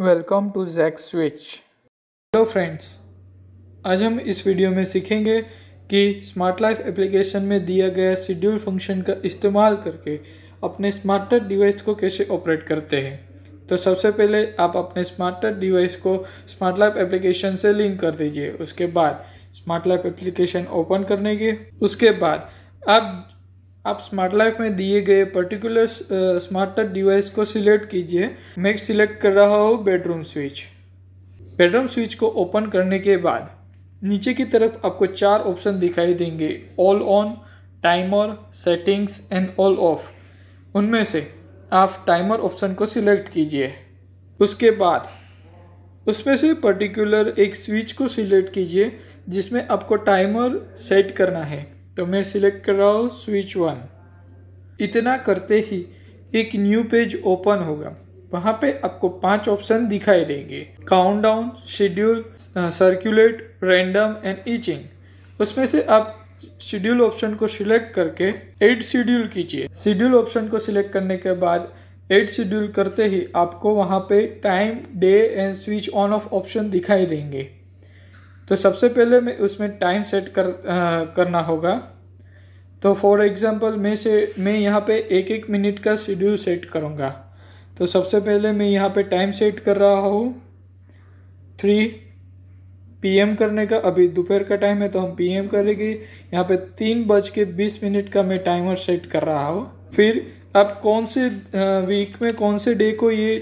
welcome to Jack switch hello friends आज हम इस वीडियो में सीखेंगे कि स्मार्ट लाइफ एप्लीकेशन में दिया गया शेड्यूल फंक्शन का इस्तेमाल करके अपने स्मार्टर डिवाइस को कैसे ऑपरेट करते हैं तो सबसे पहले आप अपने स्मार्टर डिवाइस को स्मार्ट लाइफ एप्लीकेशन से लिंक कर दीजिए उसके बाद स्मार्ट लाइफ एप्लीकेशन ओपन करने के उसके बाद आप आप स्मार्ट लाइफ में दिए गए पर्टिकुलर स्मार्ट टच डिवाइस को सिलेक्ट कीजिए मैं सिलेक्ट कर रहा हूँ बेडरूम स्विच बेडरूम स्विच को ओपन करने के बाद नीचे की तरफ आपको चार ऑप्शन दिखाई देंगे all on timer settings and all off उनमें से आप टाइमर ऑप्शन को सिलेक्ट कीजिए उसके बाद उसमें से पर्टिकुलर एक स्विच को सिलेक्ट कीजिए जिसमें आपको टाइमर सेट करना है तो मैं सिलेक्ट कर रहा हूँ स्विच वन इतना करते ही एक न्यू पेज ओपन होगा वहाँ पे आपको पांच ऑप्शन दिखाई देंगे countdown schedule circulate random and inching उसमें से आप शेड्यूल ऑप्शन को सिलेक्ट करके एड शेड्यूल कीजिए शेड्यूल ऑप्शन को सिलेक्ट करने के बाद एड शेड्यूल करते ही आपको वहाँ पे time day and switch on off option दिखाई देंगे तो सबसे पहले मैं उसमें टाइम सेट कर आ, करना होगा तो फॉर एग्जांपल मैं से मैं यहाँ पे एक एक मिनट का शेड्यूल सेट करूँगा तो सबसे पहले मैं यहाँ पे टाइम सेट कर रहा हूँ थ्री पीएम करने का अभी दोपहर का टाइम है तो हम पीएम करेंगे यहाँ पे तीन बज के बीस मिनट का मैं टाइमर सेट कर रहा हूँ फिर आप कौन से वीक में कौन से डे को ये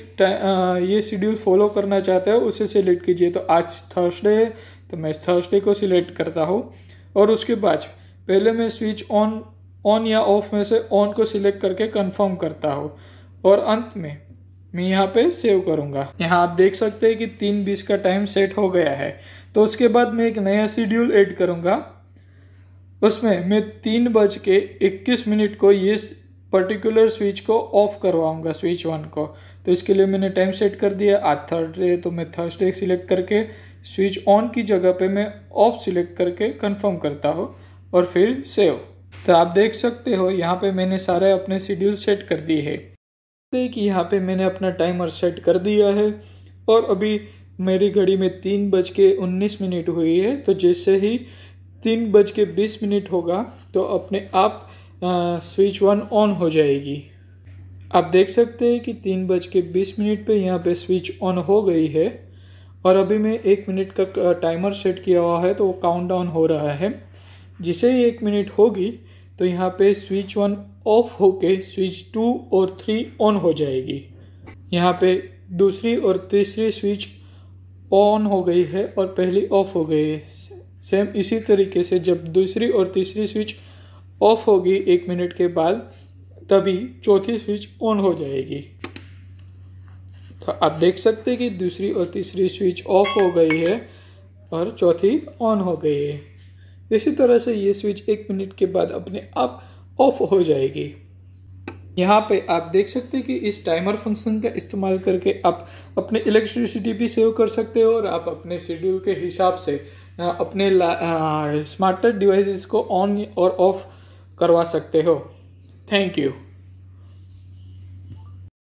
ये शेड्यूल फॉलो करना चाहते हो उसे सिलेक्ट कीजिए तो आज थर्सडे है तो मैं थर्सडे को सिलेक्ट करता हूँ और उसके बाद पहले मैं स्विच ऑन ऑन या ऑफ में से ऑन को सिलेक्ट करके कंफर्म करता हूँ और अंत में मैं यहाँ पे सेव करूँगा यहाँ आप देख सकते हैं कि तीन बीस का टाइम सेट हो गया है तो उसके बाद मैं एक नया शेड्यूल ऐड करूँगा उसमें मैं तीन बज के इक्कीस मिनट को ये पर्टिकुलर स्विच को ऑफ करवाऊंगा स्विच वन को तो इसके लिए मैंने टाइम सेट कर दिया आज थर्सडे तो मैं थर्सडे सिलेक्ट करके स्विच ऑन की जगह पे मैं ऑफ सिलेक्ट करके कंफर्म करता हूँ और फिर सेव तो आप देख सकते हो यहाँ पे मैंने सारे अपने शेड्यूल सेट कर दिए है कि यहाँ पे मैंने अपना टाइमर सेट कर दिया है और अभी मेरी घड़ी में तीन बज के उन्नीस मिनट हुई है तो जैसे ही तीन बज के बीस मिनट होगा तो अपने आप स्विच वन ऑन हो जाएगी आप देख सकते हैं कि तीन बज के बीस मिनट पे यहाँ पे स्विच ऑन हो गई है और अभी मैं एक मिनट का टाइमर सेट किया हुआ है तो वो काउंट डाउन हो रहा है जिसे ही एक मिनट होगी तो यहाँ पे स्विच वन ऑफ होके स्विच टू और थ्री ऑन हो जाएगी यहाँ पे दूसरी और तीसरी स्विच ऑन हो गई है और पहली ऑफ हो गई है सेम इसी तरीके से जब दूसरी और तीसरी स्विच ऑफ होगी एक मिनट के बाद तभी चौथी स्विच ऑन हो जाएगी तो आप देख सकते हैं कि दूसरी और तीसरी स्विच ऑफ हो गई है और चौथी ऑन हो गई है इसी तरह से ये स्विच एक मिनट के बाद अपने आप ऑफ हो जाएगी यहाँ पे आप देख सकते हैं कि इस टाइमर फंक्शन का इस्तेमाल करके आप अपने इलेक्ट्रिसिटी भी सेव कर सकते हो और आप अपने शेड्यूल के हिसाब से अपने स्मार्टर डिवाइसेस को ऑन और ऑफ करवा सकते हो थैंक यू